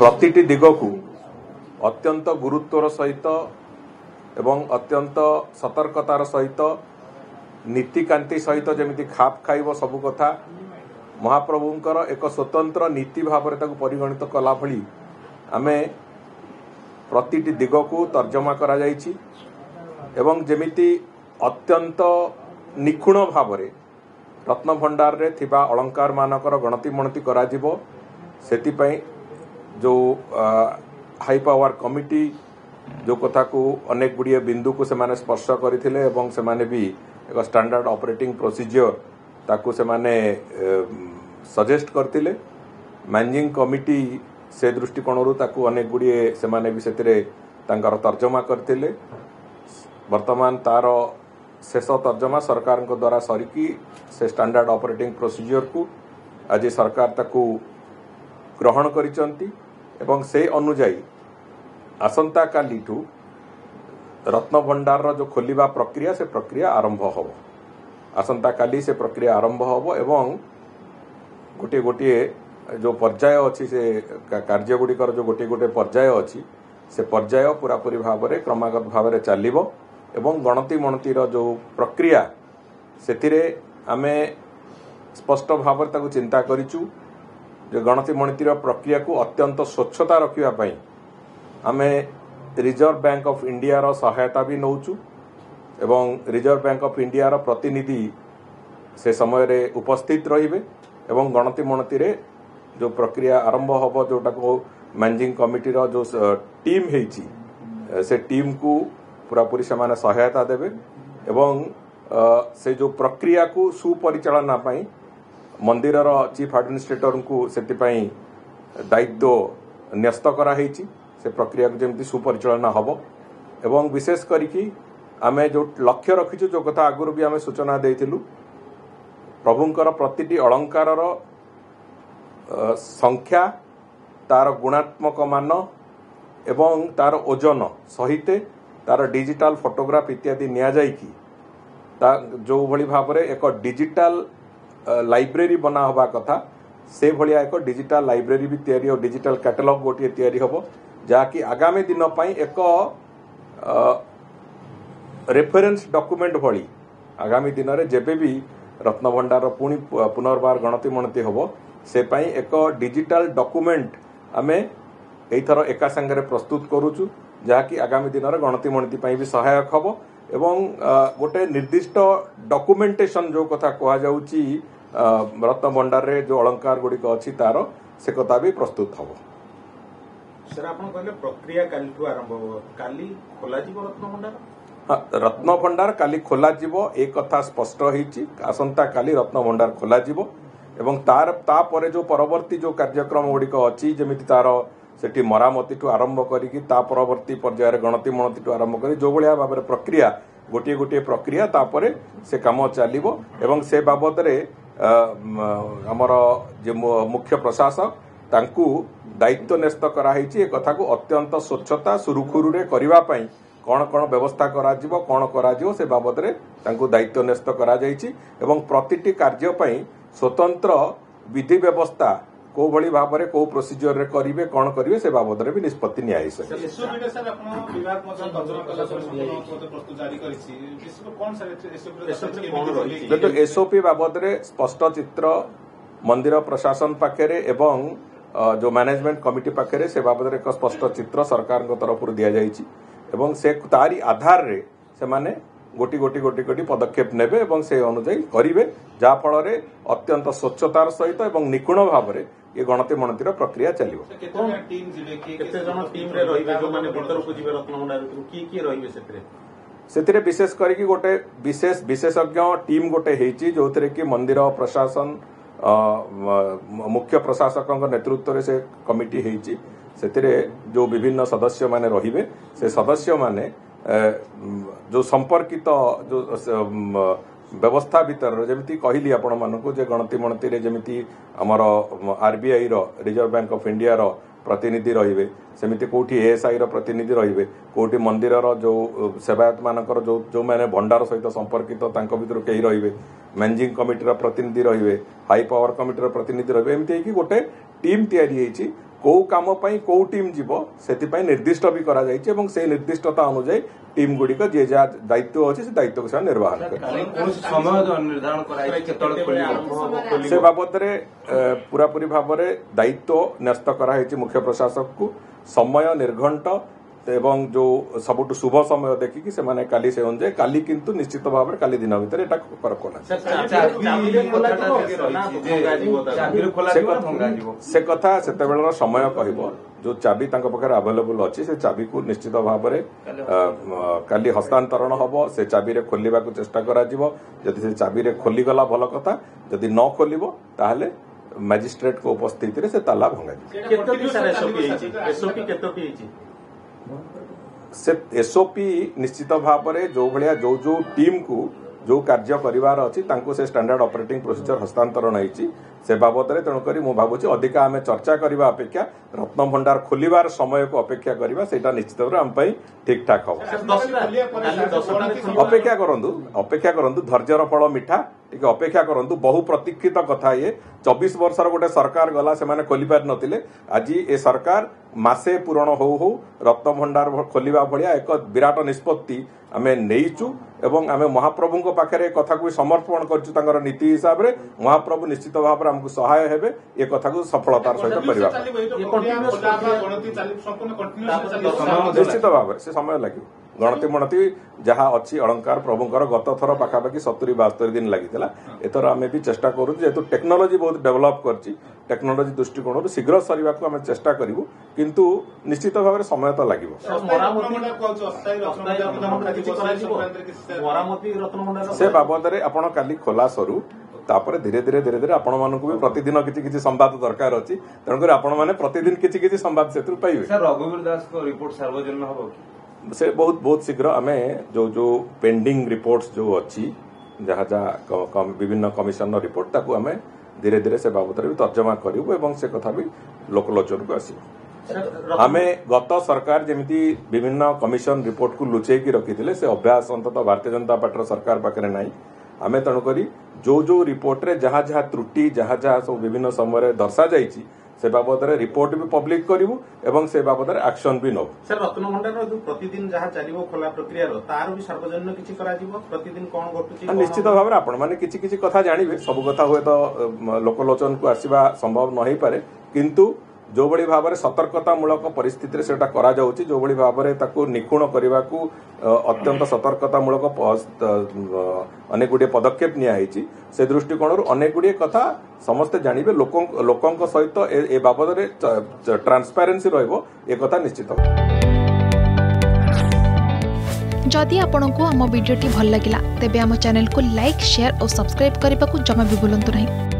ପ୍ରତିଟି ଦିଗକୁ ଅତ୍ୟନ୍ତ ଗୁରୁତ୍ୱର ସହିତ ଏବଂ ଅତ୍ୟନ୍ତ ସତର୍କତାର ସହିତ ନୀତିକାନ୍ତି ସହିତ ଯେମିତି ଖାପ ଖାଇବ ସବୁ କଥା ମହାପ୍ରଭୁଙ୍କର ଏକ ସ୍ୱତନ୍ତ୍ର ନୀତି ଭାବରେ ତାକୁ ପରିଗଣିତ କଲା ଭଳି ଆମେ ପ୍ରତିଟି ଦିଗକୁ ତର୍ଜମା କରାଯାଇଛି ଏବଂ ଯେମିତି ଅତ୍ୟନ୍ତ ନିଖୁଣ ଭାବରେ ରତ୍ନଭଣ୍ଡାରରେ ଥିବା ଅଳଙ୍କାରମାନଙ୍କର ଗଣତି ମଣତି କରାଯିବ ସେଥିପାଇଁ जो ହାଇ ପାୱାର କମିଟି ଯେଉଁ କଥାକୁ ଅନେକ ଗୁଡ଼ିଏ ବିନ୍ଦୁକୁ ସେମାନେ ସ୍ପର୍ଶ କରିଥିଲେ ଏବଂ ସେମାନେ ବି ଏକ ଷ୍ଟାଣ୍ଡାର୍ଡ ଅପରେଟିଂ ପ୍ରୋସିଜିଓର ତାକୁ ସେମାନେ ସଜେଷ୍ଟ କରିଥିଲେ ମ୍ୟାନେଜିଂ କମିଟି ସେ ଦୃଷ୍ଟିକୋଣରୁ ତାକୁ ଅନେକ ଗୁଡ଼ିଏ ସେମାନେ ବି ସେଥିରେ ତାଙ୍କର ତର୍ଜମା କରିଥିଲେ ବର୍ତ୍ତମାନ ତାର ଶେଷ ତର୍ଜମା ସରକାରଙ୍କ ଦ୍ୱାରା ସରିକି ସେ ଷ୍ଟାଣ୍ଡାର୍ଡ ଅପରେଟିଂ ପ୍ରୋସିଜିଓରକୁ ଆଜି ସରକାର ତାକୁ ଗ୍ରହଣ କରିଛନ୍ତି ଏବଂ ସେ ଅନୁଯାୟୀ ଆସନ୍ତାକାଲିଠୁ ରତ୍ନଭଣ୍ଡାରର ଯେଉଁ ଖୋଲିବା ପ୍ରକ୍ରିୟା ସେ ପ୍ରକ୍ରିୟା ଆରମ୍ଭ ହେବ ଆସନ୍ତାକାଲି ସେ ପ୍ରକ୍ରିୟା ଆରମ୍ଭ ହେବ ଏବଂ ଗୋଟିଏ ଗୋଟିଏ ଯେଉଁ ପର୍ଯ୍ୟାୟ ଅଛି ସେ କାର୍ଯ୍ୟଗୁଡ଼ିକର ଯେଉଁ ଗୋଟିଏ ଗୋଟିଏ ପର୍ଯ୍ୟାୟ ଅଛି ସେ ପର୍ଯ୍ୟାୟ ପୂରାପୂରି ଭାବରେ କ୍ରମାଗତ ଭାବରେ ଚାଲିବ ଏବଂ ଗଣତି ମଣତିର ଯେଉଁ ପ୍ରକ୍ରିୟା ସେଥିରେ ଆମେ ସ୍ପଷ୍ଟ ଭାବରେ ତାକୁ ଚିନ୍ତା କରିଛୁ ଯେ ଗଣତି ମଣିତିର ପ୍ରକ୍ରିୟାକୁ ଅତ୍ୟନ୍ତ ସ୍ୱଚ୍ଛତା ରଖିବା ପାଇଁ ଆମେ ରିଜର୍ଭ ବ୍ୟାଙ୍କ ଅଫ୍ ଇଣ୍ଡିଆର ସହାୟତା ବି ନେଉଛୁ ଏବଂ ରିଜର୍ଭ ବ୍ୟାଙ୍କ ଅଫ୍ ଇଣ୍ଡିଆର ପ୍ରତିନିଧି ସେ ସମୟରେ ଉପସ୍ଥିତ ରହିବେ ଏବଂ ଗଣତି ମଣତିରେ ଯେଉଁ ପ୍ରକ୍ରିୟା ଆରମ୍ଭ ହେବ ଯେଉଁଟାକୁ ମ୍ୟାନେଜିଂ କମିଟିର ଯେଉଁ ଟିମ୍ ହେଇଛି ସେ ଟିମ୍କୁ ପୁରାପୁରି ସେମାନେ ସହାୟତା ଦେବେ ଏବଂ ସେ ଯେଉଁ ପ୍ରକ୍ରିୟାକୁ ସୁପରିଚାଳନା ପାଇଁ ମନ୍ଦିରର ଚିଫ୍ ଆଡମିନିଷ୍ଟ୍ରେଟରଙ୍କୁ ସେଥିପାଇଁ ଦାୟିତ୍ୱ ନ୍ୟସ୍ତ କରାହେଇଛି ସେ ପ୍ରକ୍ରିୟାକୁ ଯେମିତି ସୁପରିଚାଳନା ହେବ ଏବଂ ବିଶେଷ କରିକି ଆମେ ଯେଉଁ ଲକ୍ଷ୍ୟ ରଖିଛୁ ଯେଉଁ କଥା ଆଗରୁ ବି ଆମେ ସୂଚନା ଦେଇଥିଲୁ ପ୍ରଭୁଙ୍କର ପ୍ରତିଟି ଅଳଙ୍କାରର ସଂଖ୍ୟା ତାର ଗୁଣାତ୍ମକ ମାନ ଏବଂ ତାର ଓଜନ ସହିତ ତାର ଡିଜିଟାଲ ଫଟୋଗ୍ରାଫ ଇତ୍ୟାଦି ନିଆଯାଇକି ତା ଯେଉଁଭଳି ଭାବରେ ଏକ ଡିଜିଟାଲ ଲାଇବ୍ରେରୀ ବନା ହେବା କଥା ସେଭଳିଆ ଏକ ଡିଜିଟାଲ ଲାଇବ୍ରେରୀ ବି ତିଆରି ହେବ ଡିଜିଟାଲ କ୍ୟାଟାଲଗ୍ ଗୋଟିଏ ତିଆରି ହେବ ଯାହାକି ଆଗାମୀ ଦିନ ପାଇଁ ଏକ ରେଫରେନ୍ସ ଡକ୍ୟୁମେଣ୍ଟ ଭଳି ଆଗାମୀ ଦିନରେ ଯେବେ ବି ରତ୍ନଭଣ୍ଡାର ପୁଣି ପୁନର୍ବାର ଗଣତି ମଣତି ହେବ ସେ ପାଇଁ ଏକ ଡିଜିଟାଲ ଡକ୍ୟୁମେଣ୍ଟ ଆମେ ଏଇଥର ଏକା ସାଙ୍ଗରେ ପ୍ରସ୍ତୁତ କରୁଛୁ ଯାହାକି ଆଗାମୀ ଦିନରେ ଗଣତି ମଣତି ପାଇଁ ବି ସହାୟକ ହେବ এবং ଗୋଟେ ନିର୍ଦ୍ଦିଷ୍ଟ ଡକୁମେଣ୍ଟେସନ୍ ଯେଉଁ କଥା କୁହାଯାଉଛି ରତ୍ନଭଣ୍ଡାରରେ ଯେଉଁ ଅଳଙ୍କାର ଗୁଡ଼ିକ ଅଛି ତାର ସେ କଥା ବି ପ୍ରସ୍ତୁତ ହେବ ସାର୍ ଆପଣ କହିଲେ ପ୍ରକ୍ରିୟା କାଲିଠୁ ଆରମ୍ଭ ହେବ କାଲି ଖୋଲାଯିବ ରତ୍ନଭଣ୍ଡାର ରତ୍ନଭଣ୍ଡାର କାଲି ଖୋଲାଯିବ ଏ କଥା ସ୍ପଷ୍ଟ ହେଇଛି ଆସନ୍ତାକାଲି ରତ୍ନଭଣ୍ଡାର ଖୋଲାଯିବ ଏବଂ ତାର ତାପରେ ଯେଉଁ ପରବର୍ତ୍ତୀ ଯେଉଁ କାର୍ଯ୍ୟକ୍ରମ ଗୁଡ଼ିକ ଅଛି ଯେମିତି ତାର ସେଠି ମରାମତିଠୁ ଆରମ୍ଭ କରିକି ତା ପରବର୍ତ୍ତୀ ପର୍ଯ୍ୟାୟରେ ଗଣତି ମଣତିଠୁ ଆରମ୍ଭ କରି ଯେଉଁଭଳିଆ ଭାବରେ ପ୍ରକ୍ରିୟା ଗୋଟିଏ ଗୋଟିଏ ପ୍ରକ୍ରିୟା ତାପରେ ସେ କାମ ଚାଲିବ ଏବଂ ସେ ବାବଦରେ ଆମର ଯେ ମୁଖ୍ୟ ପ୍ରଶାସକ ତାଙ୍କୁ ଦାୟିତ୍ୱ ନ୍ୟସ୍ତ କରାହେଇଛି ଏ କଥାକୁ ଅତ୍ୟନ୍ତ ସ୍ୱଚ୍ଛତା ସୁରୁଖୁରୁରେ କରିବା ପାଇଁ କ'ଣ କ'ଣ ବ୍ୟବସ୍ଥା କରାଯିବ କ'ଣ କରାଯିବ ସେ ବାବଦରେ ତାଙ୍କୁ ଦାୟିତ୍ୱ ନ୍ୟସ୍ତ କରାଯାଇଛି ଏବଂ ପ୍ରତିଟି କାର୍ଯ୍ୟ ପାଇଁ ସ୍ୱତନ୍ତ୍ର ବିଧି ବ୍ୟବସ୍ଥା ଭଳି ଭାବରେ କୋଉ ପ୍ରୋସିଜିଓରରେ କରିବେ କ'ଣ କରିବେ ସେ ବାବଦରେ ବି ନିଷ୍ପତ୍ତି ନିଆ ହେଇସାରିଛି ଏସ୍ଓପି ବାବଦରେ ସ୍ପଷ୍ଟ ଚିତ୍ର ମନ୍ଦିର ପ୍ରଶାସନ ପାଖରେ ଏବଂ ଯୋଉ ମ୍ୟାନେଜମେଣ୍ଟ କମିଟି ପାଖରେ ସେ ବାବଦରେ ଏକ ସ୍ପଷ୍ଟ ଚିତ୍ର ସରକାରଙ୍କ ତରଫରୁ ଦିଆଯାଇଛି ଏବଂ ସେ ତାରି ଆଧାରରେ ସେମାନେ ଗୋଟି ଗୋଟି ଗୋଟି ଗୋଟି ପଦକ୍ଷେପ ନେବେ ଏବଂ ସେ ଅନୁଯାୟୀ କରିବେ ଯାହାଫଳରେ ଅତ୍ୟନ୍ତ ସ୍ୱଚ୍ଛତାର ସହିତ ଏବଂ ନିଖୁଣ ଭାବରେ ये गणति मणतिर प्रक्रिया चलो विशेष कर विशेषज्ञ टीम गोटे जो थे कि मंदिर प्रशासन मुख्य प्रशासक नेतृत्व में से कमिटी जो विभिन्न सदस्य मैंने रही से सदस्य मैंने जो संपर्कित जो ব্যবস্থা ভিতর যেমি কহিলি আপনার যে গণতি মণতি যেমি আমার আরবিআই রিজর্ভ ব্যাঙ্ক অফ ইন্ডিয়ার প্রতিনিধি রহবে সেমিতি কোটি এএসআই প্রতিনিধি রহবে কোটি মন্দিরর যে সেবায়ত মানকর যে ভণ্ডার সহিত সম্পর্কিত তাঁর ভিতর কেই রহবে ম্যানেজিং কমিটির প্রতিনিধি রহবে হাই পাওয়ার কমিটির প্রতিনিধি রহবে এমতি হয়েকি গোটে টিম তৈরি হয়েছে କୋଉ କାମ ପାଇଁ କୋଉ ଟିମ୍ ଯିବ ସେଥିପାଇଁ ନିର୍ଦ୍ଦିଷ୍ଟ ବି କରାଯାଇଛି ଏବଂ ସେହି ନିର୍ଦ୍ଦିଷ୍ଟତା ଅନୁଯାୟୀ ଟିମ୍ ଗୁଡ଼ିକ ଯିଏ ଯାହା ଦାୟିତ୍ୱ ଅଛି ସେ ଦାୟିତ୍ୱକୁ ସେମାନେ ନିର୍ବାହନ ସେ ବାବଦରେ ପୁରାପୁରି ଭାବରେ ଦାୟିତ୍ୱ ନ୍ୟସ୍ତ କରାହେଇଛି ମୁଖ୍ୟ ପ୍ରଶାସକକୁ ସମୟ ନିର୍ଘଣ୍ଟ এবং জো সাবটু শুভ সময় দেখি কি সে মানে কালি সেওনজে কালি কিন্তু নিশ্চিত ভাবে কালি দিন ভিতর এটা করক না স্যার স্যার আচ্ছা গি কথা দিবো গাদিবো খোলা দিবো সে কথা সেতে বেল সময় কইবো জো চাবি তাং প্রকার अवेलेबल আছে সে চাবি কো নিশ্চিত ভাবে কালি হস্তান্তরন হবো সে চাবি রে খুলিবা কো চেষ্টা করা দিব যদি সে চাবি রে খলি গলা ভাল কথা যদি নো খুলিবো তাহলে ম্যাজিস্ট্রেট কো উপস্থিত রে সে তালা ভাঙাই কেতো কি সারি সপি হেইচি সপি কেতো কি হেইচি ସେ ଏସ୍ଓପି ନିଶ୍ଚିତ ଭାବରେ ଯେଉଁଭଳିଆ ଯେଉଁ ଯେଉଁ ଟିମ୍କୁ ଯେଉଁ କାର୍ଯ୍ୟ କରିବାର ଅଛି ତାଙ୍କୁ ସେ ଷ୍ଟାଣ୍ଡାର୍ଡ ଅପରେଟିଂ ପ୍ରୋସିଜିଓର ହସ୍ତାନ୍ତରଣ ହୋଇଛି ସେ ବାବଦରେ ତେଣୁକରି ମୁଁ ଭାବୁଛି ଅଧିକା ଆମେ ଚର୍ଚ୍ଚା କରିବା ଅପେକ୍ଷା ରତ୍ନଭଣ୍ଡାର ଖୋଲିବାର ସମୟକୁ ଅପେକ୍ଷା କରିବା ସେଇଟା ନିଶ୍ଚିତ ଭାବରେ ଆମ ପାଇଁ ଠିକ୍ ଠାକ୍ ହେବ ଅପେକ୍ଷା କରନ୍ତୁ ଅପେକ୍ଷା କରନ୍ତୁ ଧୈର୍ଯ୍ୟର ଫଳ ମିଠା ଟିକେ ଅପେକ୍ଷା କରନ୍ତୁ ବହୁ ପ୍ରତୀକ୍ଷିତ କଥା ଇଏ ଚବିଶ ବର୍ଷର ଗୋଟେ ସରକାର ଗଲା ସେମାନେ ଖୋଲିପାରିନଥିଲେ ଆଜି ଏ ସରକାର ମାସେ ପୂରଣ ହଉ ହଉ ରତ୍ନଭଣ୍ଡାର ଖୋଲିବା ଭଳିଆ ଏକ ବିରାଟ ନିଷ୍ପତ୍ତି ଆମେ ନେଇଛୁ ଏବଂ ଆମେ ମହାପ୍ରଭୁଙ୍କ ପାଖରେ ଏ କଥାକୁ ସମର୍ପଣ କରିଛୁ ତାଙ୍କର ନୀତି ହିସାବରେ ମହାପ୍ରଭୁ ନିଶ୍ଚିତ ଭାବରେ ଆମକୁ ସହାୟ ହେବେ ଏ କଥାକୁ ସଫଳତାର ସହିତ କରିବା ନିଶ୍ଚିତ ଭାବରେ ସେ ସମୟ ଲାଗିବ ଗଣତି ମଣତି ଯାହା ଅଛି ଅଳଙ୍କାର ପ୍ରଭୁଙ୍କର ଗତ ଥର ପାଖାପାଖି ସତୁରି ବାସ୍ତରି ଦିନ ଲାଗିଥିଲା ଏଥର ଆମେ ବି ଚେଷ୍ଟା କରୁଛୁ ଯେହେତୁ ଟେକ୍ନୋଲୋଜି ବହୁତ ଡେଭଲପ୍ କରିଛି ଟେକ୍ନୋଲୋଜି ଦୃଷ୍ଟିକୋଣରୁ ଶୀଘ୍ର ସରିବାକୁ ଆମେ ଚେଷ୍ଟା କରିବୁ କିନ୍ତୁ ନିଶ୍ଚିତ ଭାବରେ ସମୟ ତ ଲାଗିବ ସେ ବାବଦରେ ଆପଣ କାଲି ଖୋଲା ସରୁ ତାପରେ ଧୀରେ ଧୀରେ ଧୀରେ ଧୀରେ ଆପଣମାନଙ୍କୁ ବି ପ୍ରତିଦିନ କିଛି କିଛି ସମ୍ବାଦ ଦରକାର ଅଛି ତେଣୁକରି ଆପଣମାନେ ପ୍ରତିଦିନ କିଛି କିଛି ସମ୍ବାଦ ସେଥିରୁ ପାଇବେ ରଘୁବୀର ଦାସଙ୍କ ରିପୋର୍ଟ ସାର୍ବଜନୀନ ହେବ କି ᱥᱮ বহুত বহুত শীঘ্র আমি জৌ জৌ পেন্ডিং রিপোর্টস জৌ অচি জহা জহা বিভিন্ন কমিশনৰ রিপোর্ট তাক আমি ধীরে ধীরে সে বাবতৰ তৰ্জমা কৰিব এবং সে কথা বি লোকলজৰক আসি আমি গত সরকার যেতি বিভিন্ন কমিশন রিপোর্টক লুচে কি ৰকি থিলে সে অভ্যাস অন্তত ভাৰতীয় জনতা পাৰ্টিৰ সরকার পাৰে নাই আমি তনকৰি জৌ জৌ রিপোর্টৰে জহা জহা ত্রুটি জহা জহা সব বিভিন্ন সময়ৰে দৰসা যাইচি সেই ব্যাপারে রিপোর্ট বি পাবলিক করিব এবং সেই ব্যাপারে অ্যাকশন বি নহ স্যার রত্নঘন্ডার যে প্রতিদিন যাহা চলিবো খোলা প্রক্রিয়ার তারও বি সর্বজন কিচি করা দিব প্রতিদিন কোন গর্তুচি নিশ্চিত ভাবে আপন মানে কিচি কিচি কথা জানিবে সব কথা হয় তো লোকলচন কো আসিবা সম্ভব নহই পারে কিন্তু ଯେଉଁଭଳି ଭାବରେ ସତର୍କତାମୂଳକ ପରିସ୍ଥିତିରେ ସେଇଟା କରାଯାଉଛି ଯେଉଁଭଳି ଭାବରେ ତାକୁ ନିଖୁଣ କରିବାକୁ ଅତ୍ୟନ୍ତ ସତର୍କତାମୂଳକ ଅନେକ ଗୁଡ଼ିଏ ପଦକ୍ଷେପ ନିଆହେଇଛି ସେ ଦୃଷ୍ଟିକୋଣରୁ ଅନେକ ଗୁଡ଼ିଏ କଥା ସମସ୍ତେ ଜାଣିବେ ଲୋକଙ୍କ ଲୋକଙ୍କ ସହିତ ଏ ବାବଦରେ ଟ୍ରାନ୍ସପାରେନ୍ସି ରହିବ ଏ କଥା ନିଶ୍ଚିତ ଯଦି ଆପଣଙ୍କୁ ଆମ ଭିଡ଼ିଓଟି ଭଲ ଲାଗିଲା ତେବେ ଆମ ଚ୍ୟାନେଲକୁ ଲାଇକ୍ ସେୟାର ଓ ସବସ୍କ୍ରାଇବ୍ କରିବାକୁ ଜମା ବି ଭୁଲନ୍ତୁ ନାହିଁ